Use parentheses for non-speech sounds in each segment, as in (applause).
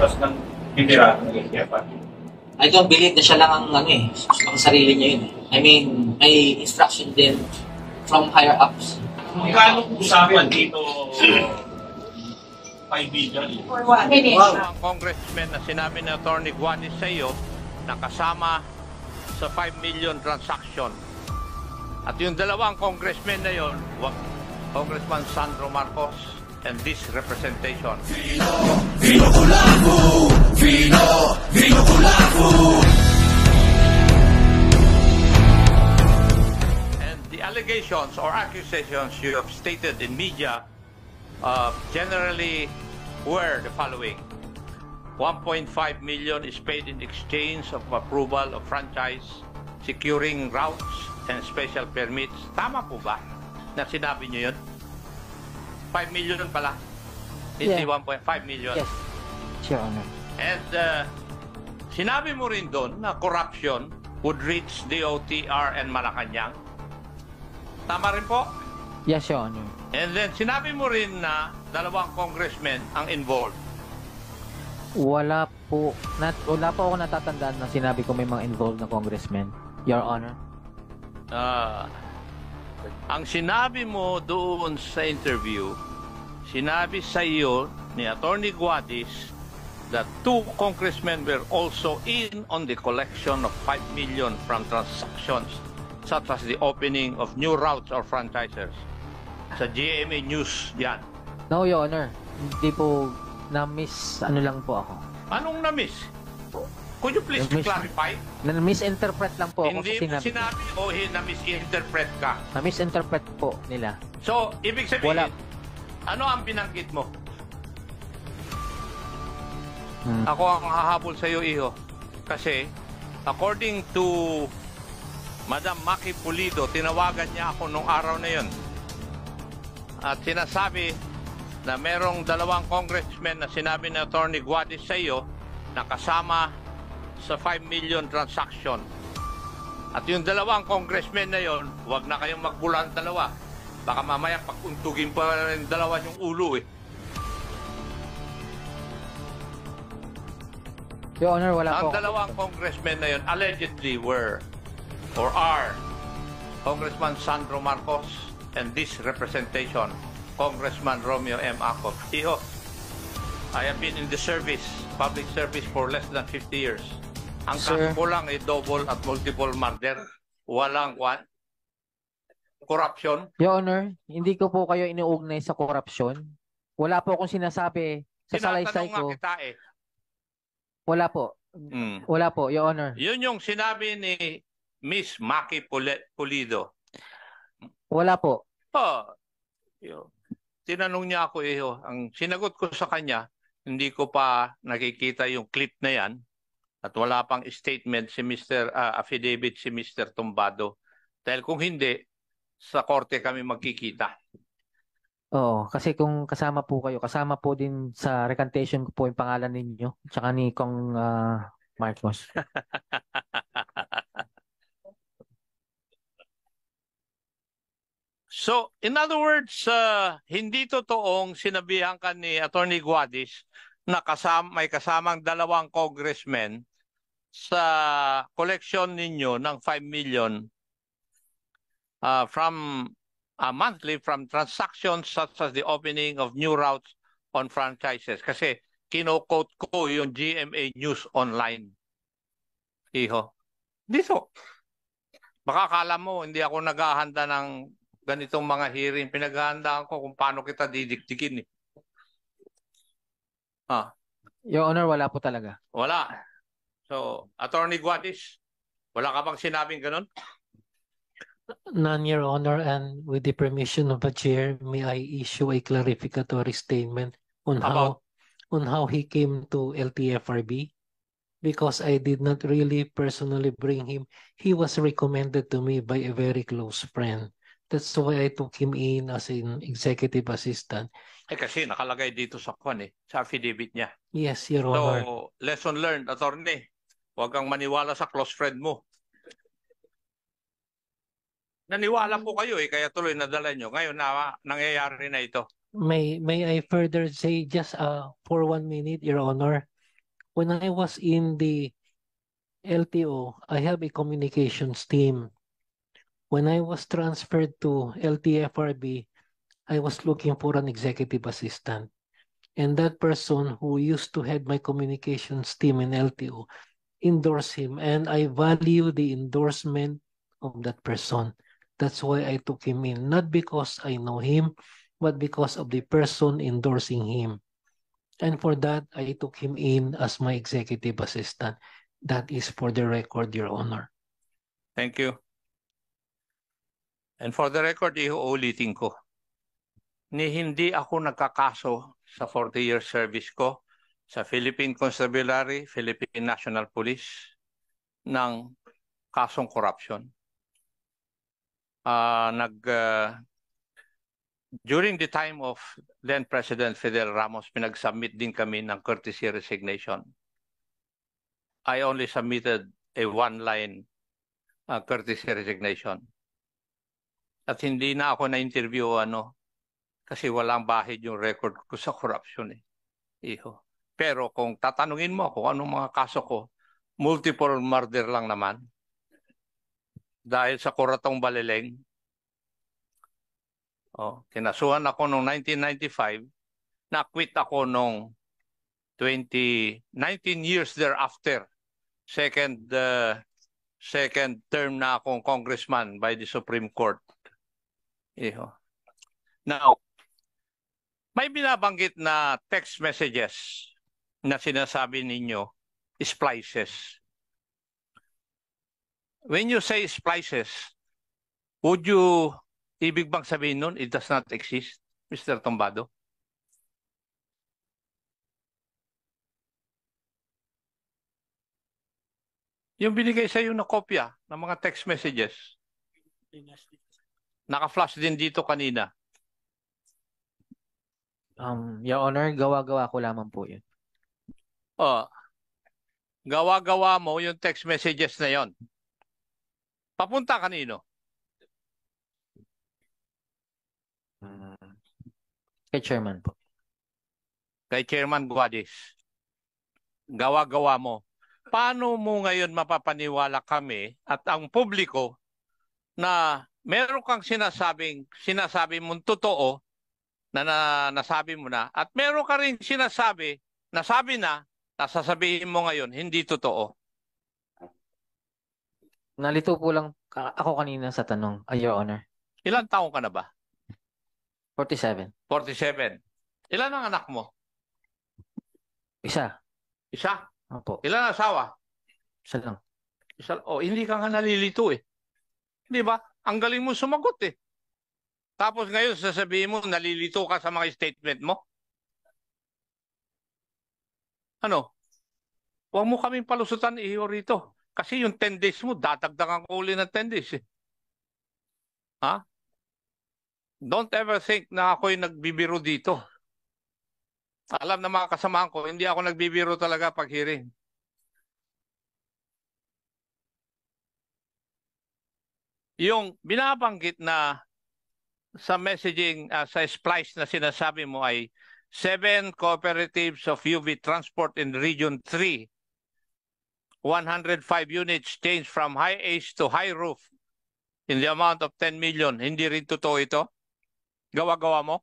tapos nang titira ng naging kaya I don't believe na siya lang ang ano eh, ang sarili niya yun. I mean, may instruction din from higher ups. Magkano po sa akin dito kaibigan? Or what? Wow. Congressman na sinabi ni Attorney Juan sa na kasama sa 5 million transaction. At yung dalawang congressman na yon, Congressman Sandro Marcos And this representation. kulafu, kulafu. And the allegations or accusations you have stated in media uh, generally were the following. 1.5 million is paid in exchange of approval of franchise, securing routes and special permits. Tama po ba na sinabi niyo yun? 5 million pala. Hindi yeah. million. Yes. Sure, Honor. And uh, sinabi mo rin doon na corruption would reach DOTR and Malacanang. Tama rin po? Yes, Your Honor. And then sinabi mo rin na dalawang congressmen ang involved. Wala po. Nat, wala po ako natatandaan na sinabi ko may mga involved na congressmen, Your Honor. Ah... Uh, ang sinabi mo doon sa interview, sinabi sa iyo ni Attorney Guadis that two congressmen were also in on the collection of 5 million from transactions such as the opening of new routes or franchises. Sa GMA News yan. No, Your Honor. Hindi po na-miss ano lang po ako. Anong na-miss? Could you please Namiss- clarify? Na-misinterpret lang po ako Hindi sa mo sinabi. sinabi o hin- na-misinterpret ka. Na-misinterpret po nila. So, ibig sabihin, Wala. ano ang binanggit mo? Hmm. Ako ang hahabol sa iyo, Iho. Kasi, according to Madam Maki Pulido, tinawagan niya ako nung araw na yon. At sinasabi na merong dalawang congressman na sinabi ni Attorney Guadis sa iyo na kasama sa 5 million transaction. At yung dalawang congressman na yon, huwag na kayong magbulan dalawa. Baka mamaya pakuntugin pa rin dalawa yung ulo eh. Your Honor, wala Ang po. Ang dalawang congressman na yon allegedly were or are Congressman Sandro Marcos and this representation, Congressman Romeo M. Acop. Iho, I have been in the service, public service for less than 50 years. Ang Sir. kaso po lang ay double at multiple murder. Walang kwan. Corruption. Your Honor, hindi ko po kayo inuugnay sa korupsyon. Wala po akong sinasabi sa salaysay Tinatanong nga ko. kita eh. Wala po. Mm. Wala po, Your Honor. Yun yung sinabi ni Miss Maki Pulido. Wala po. Oh, Tinanong niya ako eh, ang sinagot ko sa kanya, hindi ko pa nakikita yung clip na yan. At wala pang statement si Mr. Uh, ah, affidavit si Mr. Tumbado. Dahil kung hindi, sa korte kami magkikita. Oo, kasi kung kasama po kayo, kasama po din sa recantation ko po yung pangalan ninyo, tsaka ni Kong uh, Marcos. (laughs) so, in other words, uh, hindi totoong sinabihan ka ni Attorney Guadis na kasama, may kasamang dalawang congressmen sa collection ninyo ng 5 million uh, from uh, monthly from transactions such as the opening of new routes on franchises. Kasi kino ko yung GMA News Online. Iho. Dito. Baka kala mo, hindi ako naghahanda ng ganitong mga hearing. Pinaghahandaan ko kung paano kita didiktikin. Eh. Ah. Your Honor, wala po talaga. Wala. So, Attorney Guadis, wala ka bang sinabing ganun? None, Your Honor, and with the permission of the chair, may I issue a clarificatory statement on About? how on how he came to LTFRB? Because I did not really personally bring him. He was recommended to me by a very close friend. That's why I took him in as an executive assistant. Eh kasi nakalagay dito sa kwan eh, sa affidavit niya. Yes, Your Honor. So, lesson learned, attorney. Huwag kang maniwala sa close friend mo. Naniwala po kayo eh, kaya tuloy nadala nyo. Ngayon na, nangyayari na ito. May, may I further say just uh, for one minute, Your Honor? When I was in the LTO, I have a communications team. When I was transferred to LTFRB, I was looking for an executive assistant. And that person who used to head my communications team in LTO endorse him and I value the endorsement of that person. That's why I took him in, not because I know him, but because of the person endorsing him. And for that, I took him in as my executive assistant. That is for the record, Your Honor. Thank you. And for the record, iuulitin ko. Ni hindi ako nagkakaso sa 40-year service ko sa Philippine Constabulary, Philippine National Police ng kasong corruption. Uh, ah, nag uh, during the time of then President Fidel Ramos, pinagsubmit din kami ng courtesy resignation. I only submitted a one-line uh, courtesy resignation. At hindi na ako na-interview ano kasi walang bahid yung record ko sa corruption eh. Iho. Pero kung tatanungin mo kung anong mga kaso ko, multiple murder lang naman. Dahil sa Kuratong Balileng. Oh, kinasuhan ako noong 1995. Na-quit ako noong 20, 19 years thereafter. Second, uh, second term na akong congressman by the Supreme Court. Iho. Now, may binabanggit na text messages na sinasabi ninyo, splices. When you say splices, would you, ibig bang sabihin nun, it does not exist, Mr. Tombado? Yung binigay sa iyo na kopya ng mga text messages. Naka-flash din dito kanina. Um, Your Honor, gawa-gawa ko lamang po yun oh, gawa-gawa mo yung text messages na yon. Papunta kanino? Uh, kay chairman po. Kay chairman Guadis. Gawa-gawa mo. Paano mo ngayon mapapaniwala kami at ang publiko na meron kang sinasabing sinasabi mong totoo na, na nasabi mo na at meron ka rin sinasabi nasabi na sasabihin mo ngayon, hindi totoo. Nalito po lang ako kanina sa tanong, uh, Your Honor. Ilan taong ka na ba? 47. 47. Ilan ang anak mo? Isa. Isa? Opo. Ilan ang asawa? Isa lang. Isa, oh, hindi ka nga nalilito eh. Di ba? Ang galing mo sumagot eh. Tapos ngayon sasabihin mo, nalilito ka sa mga statement mo? ano, huwag mo kaming palusutan iyo rito. Kasi yung 10 days mo, dadagdagan ko uli ng 10 days. Eh. Ha? Don't ever think na ako'y nagbibiro dito. Alam na mga kasamahan ko, hindi ako nagbibiro talaga pag hearing. Yung binabanggit na sa messaging, uh, sa splice na sinasabi mo ay seven cooperatives of UV transport in Region 3. 105 units changed from high ace to high roof in the amount of 10 million. Hindi rin totoo ito? Gawa-gawa mo?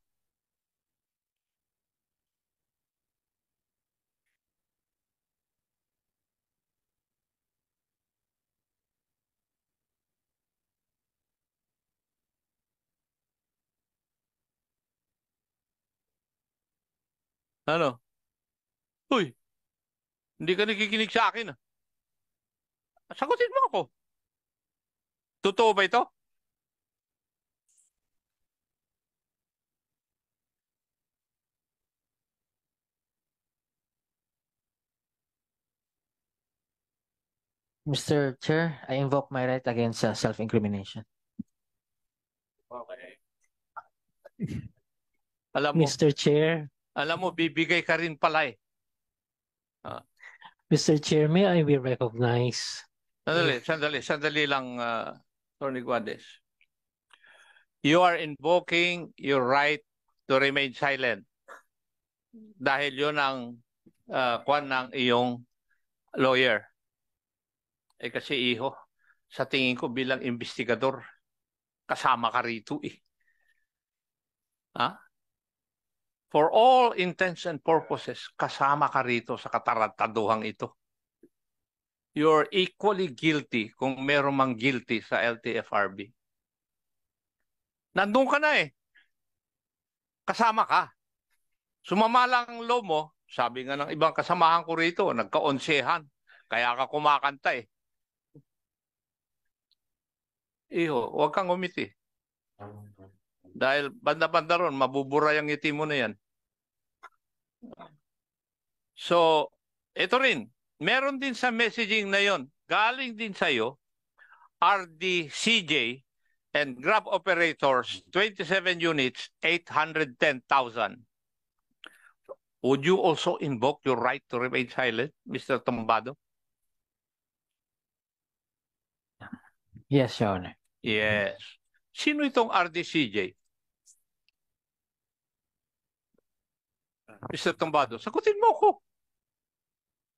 Ano? Uy, hindi ka nakikinig sa akin ah. Sagutin mo ako. Totoo ba ito? Mr. Chair, I invoke my right against uh, self-incrimination. Okay. Alam mo, Mr. Chair, alam mo, bibigay ka rin pala eh. Uh, ah. Mr. Chair, may I be recognized? Sandali, sandali, sandali lang, uh, Attorney Guades. You are invoking your right to remain silent dahil yun ang uh, kwan ng iyong lawyer. Eh kasi iho, sa tingin ko bilang investigador, kasama ka rito eh. Ha? Huh? for all intents and purposes, kasama ka rito sa katarantaduhang ito. You're equally guilty kung meron mang guilty sa LTFRB. Nandun ka na eh. Kasama ka. Sumama lang ang loob mo, sabi nga ng ibang kasamahan ko rito, nagkaonsehan. Kaya ka kumakanta eh. Iho, huwag kang umiti. Dahil banda-banda ron, mabubura yung ngiti mo na yan. So, ito rin. Meron din sa messaging na yon galing din sa RD RDCJ and Grab Operators, 27 units, 810,000. Would you also invoke your right to remain silent, Mr. Tombado? Yes, Your Honor. Yes. Sino itong RDCJ? Mr. Tombado, sagutin mo ko.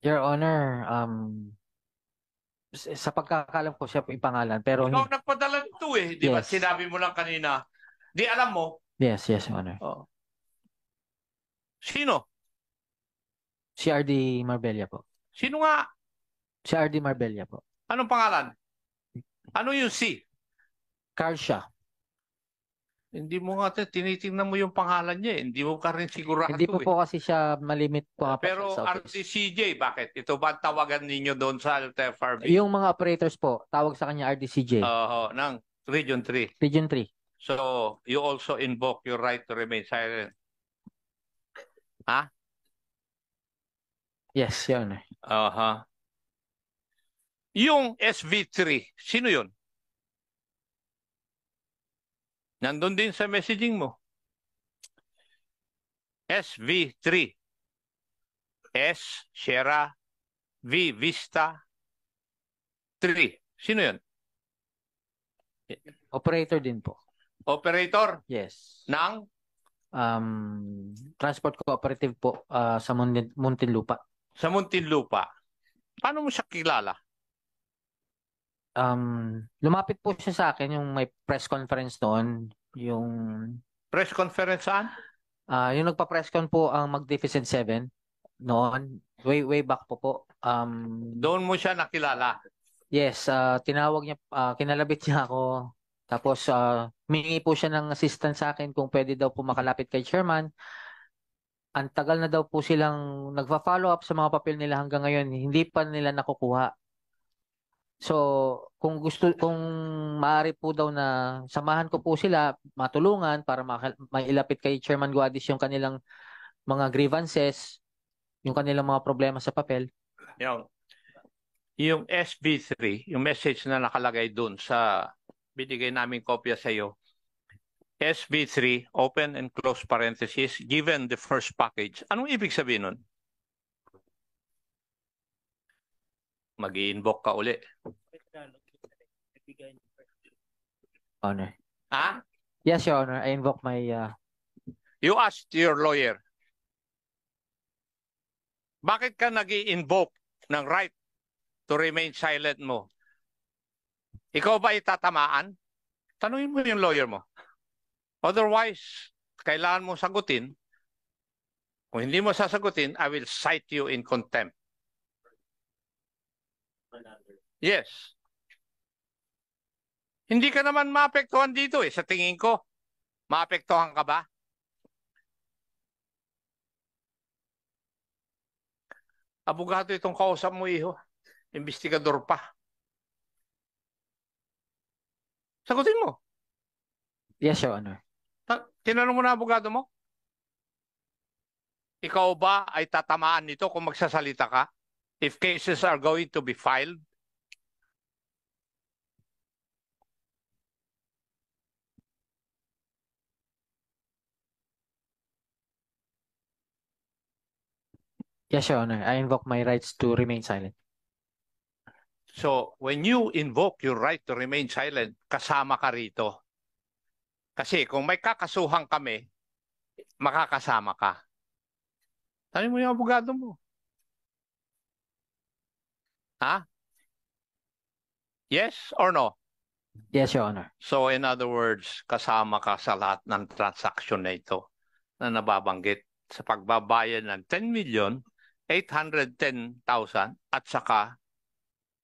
Your Honor, um, eh, sa pagkakalam ko siya po ipangalan, pero... Ikaw hindi- nagpadala nito eh. Di ba? Sinabi mo lang kanina. Di alam mo. Yes, yes, Your Honor. Oh. Sino? Si RD Marbella po. Sino nga? Si RD Marbella po. Anong pangalan? Ano yung C? Carl hindi mo nga, te, tinitingnan mo yung pangalan niya. eh. Hindi mo ka rin sigurado. Hindi po eh. po kasi siya malimit po. nga Pero siya sa office. RTCJ, bakit? Ito ba ang tawagan ninyo doon sa LTFRB? Yung mga operators po, tawag sa kanya RDCJ. Oo, ng Region 3. Region 3. So, you also invoke your right to remain silent. Ha? Yes, yun. Aha. Yung SV3, sino yun? Nandun din sa messaging mo. SV3. S, Sierra, V, Vista, 3. Sino yun? Operator din po. Operator? Yes. Nang? Um, transport cooperative po uh, sa Muntinlupa. Sa Muntinlupa. Paano mo siya kilala? um, lumapit po siya sa akin yung may press conference noon, yung Press conference saan? ah yung nagpa-press con po ang Magnificent Seven noon, way way back po po. Um, Doon mo siya nakilala. Yes, ah, tinawag niya, ah, kinalabit niya ako. Tapos, uh, ah, mingi po siya ng assistance sa akin kung pwede daw po makalapit kay chairman. Ang tagal na daw po silang nagfa-follow up sa mga papel nila hanggang ngayon. Hindi pa nila nakukuha. So, kung gusto kung maari po daw na samahan ko po sila matulungan para mailapit kay Chairman Guadis yung kanilang mga grievances, yung kanilang mga problema sa papel. Yung yung SB3, yung message na nakalagay doon sa binigay namin kopya sa iyo. SB3, open and close parenthesis, given the first package. Anong ibig sabihin nun? mag invoke ka uli. Honor. Ha? Yes, Your Honor. I invoke my... Uh... You asked your lawyer. Bakit ka nag invoke ng right to remain silent mo? Ikaw ba itatamaan? Tanungin mo yung lawyer mo. Otherwise, kailangan mo sagutin. Kung hindi mo sasagutin, I will cite you in contempt. Yes. Hindi ka naman maapektuhan dito eh, sa tingin ko. Maapektuhan ka ba? Abogado itong kausap mo, iho. Investigador pa. Sagutin mo. Yes, Your Honor. Tinanong mo na abogado mo? Ikaw ba ay tatamaan nito kung magsasalita ka? If cases are going to be filed? Yes, Your Honor. I invoke my rights to remain silent. So, when you invoke your right to remain silent, kasama ka rito. Kasi kung may kakasuhan kami, makakasama ka. Tanong mo yung abogado mo. Ha? Yes or no? Yes, Your Honor. So, in other words, kasama ka sa lahat ng transaksyon na ito na nababanggit sa pagbabayad ng 10 million 810,000 at saka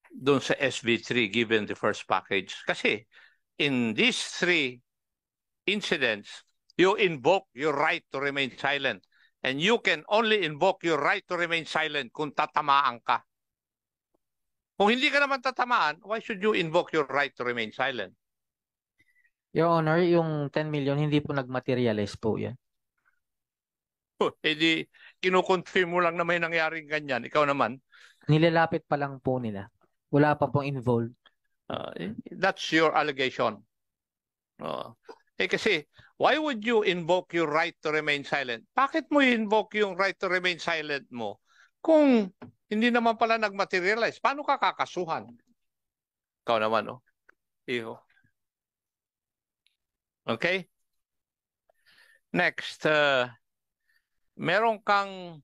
doon sa SV3 given the first package. Kasi in these three incidents, you invoke your right to remain silent. And you can only invoke your right to remain silent kung tatamaan ka. Kung hindi ka naman tatamaan, why should you invoke your right to remain silent? Your Honor, yung 10 million, hindi po nagmaterialize po yan. Oh, edi, kinukonfirm mo lang na may nangyaring ganyan. Ikaw naman. Nilalapit pa lang po nila. Wala pa pong involved. Uh, that's your allegation. Uh, eh kasi, why would you invoke your right to remain silent? Bakit mo invoke yung right to remain silent mo kung hindi naman pala nagmaterialize? Paano ka kakasuhan? Ikaw naman, oh. Iyo. Okay? Next, uh, meron kang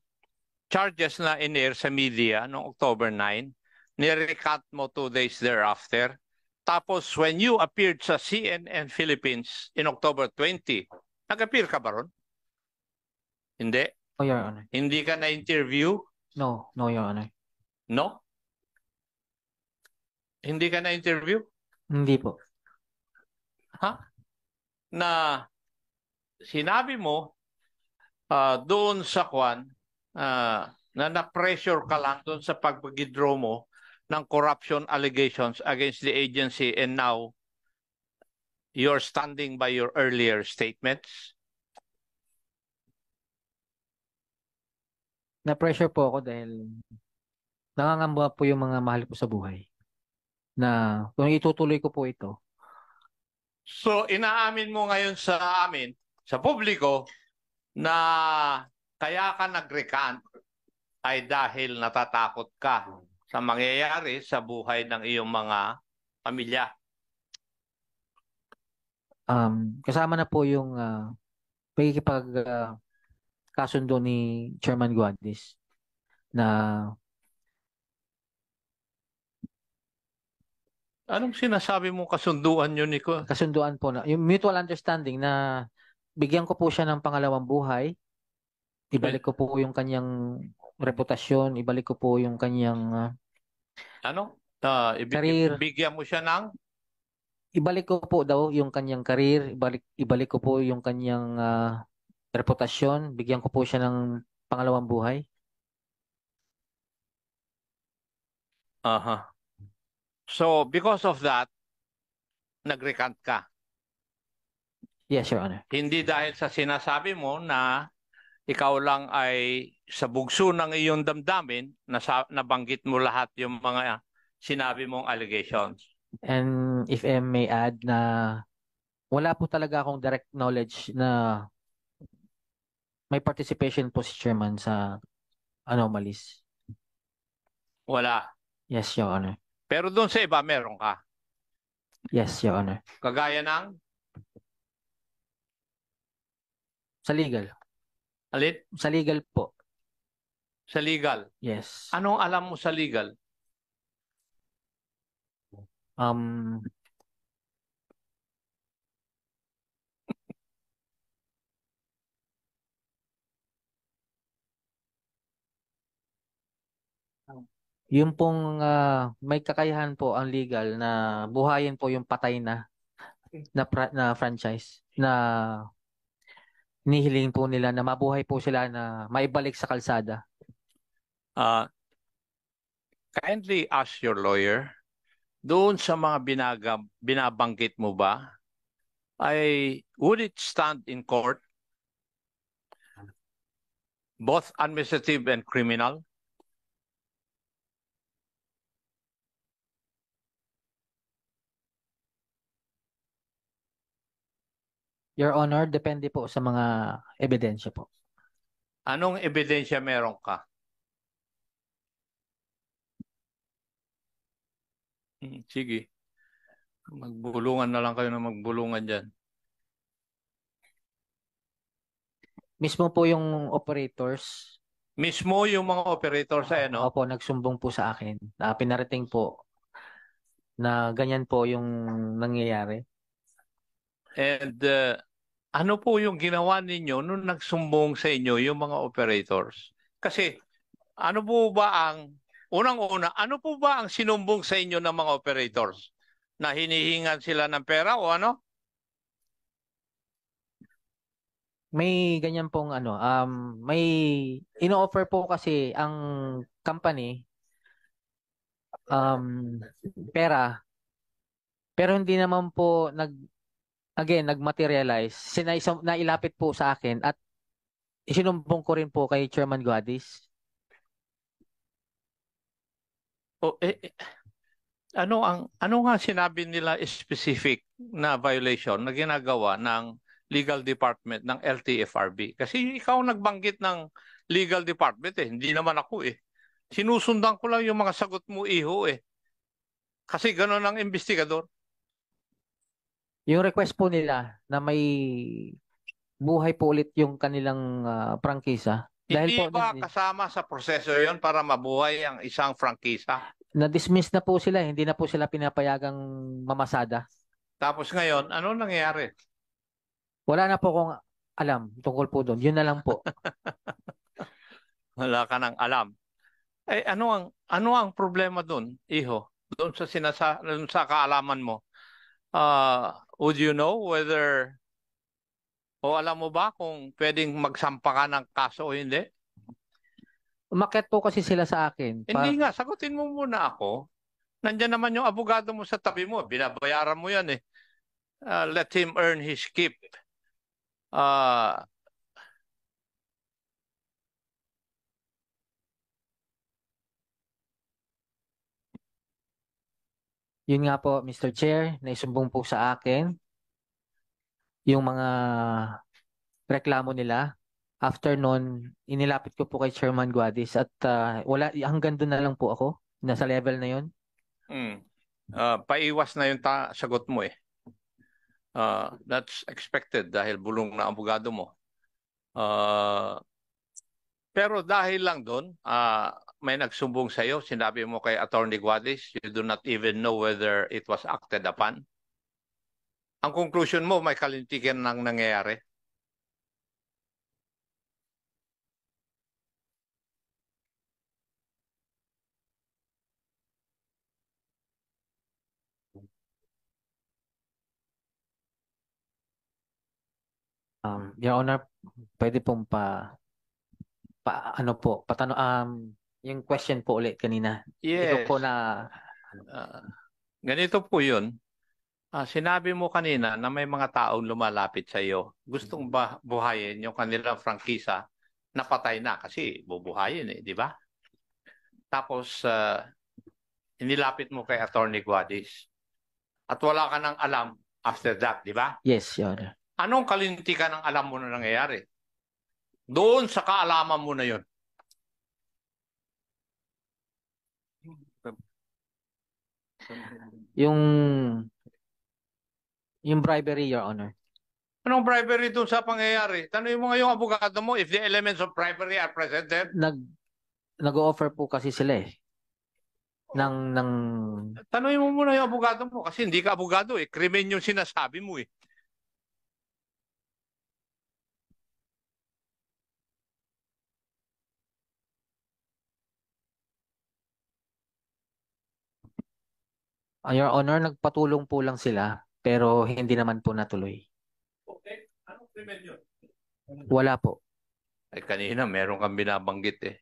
charges na in-air sa media noong October 9, nirecut mo two days thereafter. Tapos when you appeared sa CNN Philippines in October 20, nag-appear ka ba ron? Hindi? Oh, Your Honor. Hindi ka na-interview? No, no, Your Honor. No? Hindi ka na-interview? Hindi po. Ha? Na sinabi mo uh, doon sa kwan uh, na na-pressure ka lang doon sa pagpagidraw mo ng corruption allegations against the agency and now you're standing by your earlier statements? Na-pressure po ako dahil nangangamba po yung mga mahal ko sa buhay na kung itutuloy ko po ito. So inaamin mo ngayon sa amin, sa publiko, na kaya ka nag-recant ay dahil natatakot ka sa mangyayari sa buhay ng iyong mga pamilya. Um, kasama na po yung uh, ah, pagkikipag uh, ah, kasundo ni Chairman Guadis na Anong sinasabi mo kasunduan yun, Nico? Kasunduan po na, yung mutual understanding na bigyan ko po siya ng pangalawang buhay. Ibalik ko po yung kanyang reputasyon, ibalik ko po yung kanyang uh, ano? Uh, ibig, career. Bigyan mo siya ng ibalik ko po daw yung kanyang career, ibalik ibalik ko po yung kanyang uh, reputasyon, bigyan ko po siya ng pangalawang buhay. Aha. Uh-huh. So because of that, nag-recant ka. Yes, Your Honor. Hindi dahil sa sinasabi mo na ikaw lang ay sa bugso ng iyong damdamin, na nabanggit mo lahat yung mga sinabi mong allegations. And if I may add na wala po talaga akong direct knowledge na may participation po si chairman sa anomalies. Wala. Yes, Your Honor. Pero doon sa iba, meron ka. Yes, Your Honor. Kagaya ng? Sa legal. Alit? Sa legal po. Sa legal? Yes. Anong alam mo sa legal? Um, yung pong uh, may kakayahan po ang legal na buhayin po yung patay na na, na franchise na hinihiling po nila na mabuhay po sila na maibalik sa kalsada? Uh, kindly ask your lawyer, doon sa mga binaga, binabanggit mo ba, ay would it stand in court? Both administrative and criminal? Your Honor, depende po sa mga ebidensya po. Anong ebidensya meron ka? Hmm, Sige. Magbulungan na lang kayo na magbulungan dyan. Mismo po yung operators, Mismo yung mga operator sa eh, ano. opo, nagsumbong po sa akin. Ah, pinarating po na ganyan po yung nangyayari. And uh, ano po yung ginawa ninyo nung nagsumbong sa inyo yung mga operators? Kasi ano po ba ang, unang-una, ano po ba ang sinumbong sa inyo ng mga operators? Na hinihingan sila ng pera o ano? May ganyan pong ano, um, may ino-offer po kasi ang company um, pera pero hindi naman po nag again, nagmaterialize, sinaisom, nailapit po sa akin at isinumbong ko rin po kay Chairman Guadis. Oh, eh, eh, ano ang ano nga sinabi nila specific na violation na ginagawa ng legal department ng LTFRB? Kasi ikaw nagbanggit ng legal department eh, hindi naman ako eh. Sinusundan ko lang yung mga sagot mo iho eh. Kasi gano'n ang investigador. Yung request po nila na may buhay po ulit yung kanilang uh, prangkisa. Dahil Hindi po, ba kasama sa proseso yon para mabuhay ang isang prangkisa? Na-dismiss na po sila, hindi na po sila pinapayagang mamasada. Tapos ngayon, ano nangyari? Wala na po kong alam tungkol po doon. Yun na lang po. (laughs) Wala ka nang alam. Eh ano ang ano ang problema doon, iho? Doon sa sinasa doon sa kaalaman mo? uh, would you know whether o alam mo ba kung pwedeng magsampa ka ng kaso o hindi? Umakit po kasi sila sa akin. Pa... Hindi nga, sagutin mo muna ako. Nandiyan naman yung abogado mo sa tabi mo. Binabayaran mo yan eh. Uh, let him earn his keep. Uh, Yun nga po, Mr. Chair, naisumbong po sa akin yung mga reklamo nila. After noon, inilapit ko po kay Chairman Guadis at uh, wala, hanggang doon na lang po ako. Nasa level na yun. Mm. Uh, paiwas na yung ta- sagot mo eh. Uh, that's expected dahil bulong na abogado mo. Uh, pero dahil lang doon, uh, ah, may nagsumbong sa iyo, sinabi mo kay Attorney Guadis, you do not even know whether it was acted upon. Ang conclusion mo, may kalintikan nang nangyayari. Um, Your Honor, pwede pong pa pa, ano po, patano, um, yung question po ulit kanina. Yes. Ito po na... Ano, uh, ganito po yun. Ah, sinabi mo kanina na may mga taong lumalapit sa iyo. Gustong mm-hmm. ba buhayin yung kanilang prangkisa na patay na kasi bubuhayin eh, di ba? Tapos uh, inilapit mo kay Attorney Guadis. At wala ka nang alam after that, di ba? Yes, Your Anong kalintikan ng alam mo na nangyayari? Doon sa kaalaman mo na yon. Yung yung bribery, Your Honor. Anong bribery doon sa pangyayari? Tanungin mo ngayong abogado mo if the elements of bribery are present Nag, nag-o-offer po kasi sila eh. Ng, ng... Tanungin mo muna yung abogado mo kasi hindi ka abogado eh. Krimen yung sinasabi mo eh. Uh, Your Honor, nagpatulong po lang sila pero hindi naman po natuloy. Okay. Anong krimen yun? Wala po. Ay, kanina meron kang binabanggit eh.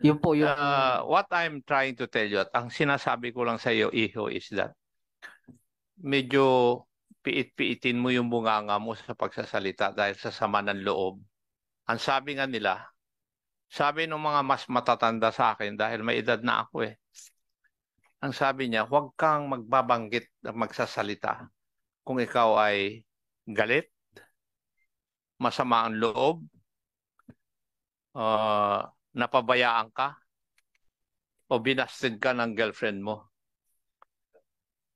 Yun po yun. Uh, what I'm trying to tell you at ang sinasabi ko lang sa iyo, Iho, is that medyo piit-piitin mo yung bunganga mo sa pagsasalita dahil sa sama ng loob. Ang sabi nga nila, sabi ng mga mas matatanda sa akin dahil may edad na ako eh, ang sabi niya, huwag kang magbabanggit at magsasalita kung ikaw ay galit, masama ang loob, uh, napabayaan ka, o binasted ka ng girlfriend mo.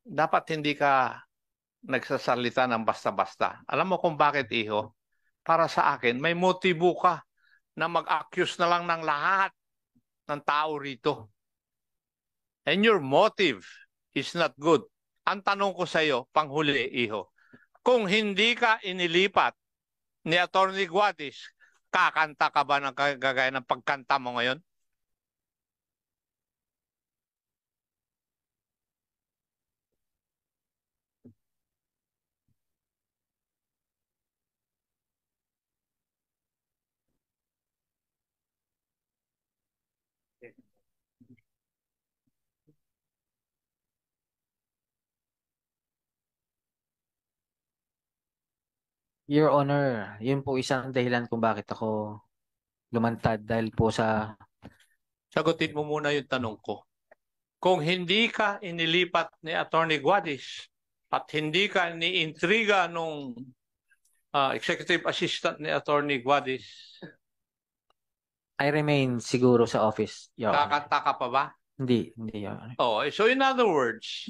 Dapat hindi ka nagsasalita ng basta-basta. Alam mo kung bakit, iho? Para sa akin, may motibo ka na mag-accuse na lang ng lahat ng tao rito and your motive is not good, ang tanong ko sa iyo, panghuli, iho, kung hindi ka inilipat ni Attorney Guadis, kakanta ka ba ng kagaya ng pagkanta mo ngayon? Your Honor, yun po isang dahilan kung bakit ako lumantad dahil po sa... Sagutin mo muna yung tanong ko. Kung hindi ka inilipat ni Attorney Guadis at hindi ka niintriga nung uh, executive assistant ni Attorney Guadis... I remain siguro sa office, Your Honor. Kakataka pa ba? Hindi, hindi, Your Honor. Oh, so in other words,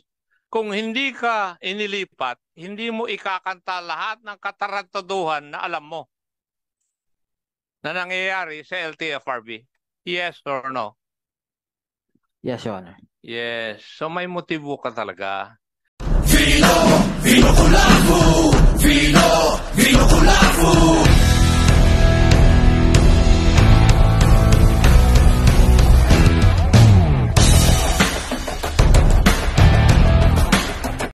kung hindi ka inilipat, hindi mo ikakanta lahat ng katarantaduhan na alam mo na nangyayari sa LTFRB. Yes or no? Yes, Your Honor. Yes. So may motibo ka talaga. Vino! Vino Kulafu! Vino! Vino Kulafu!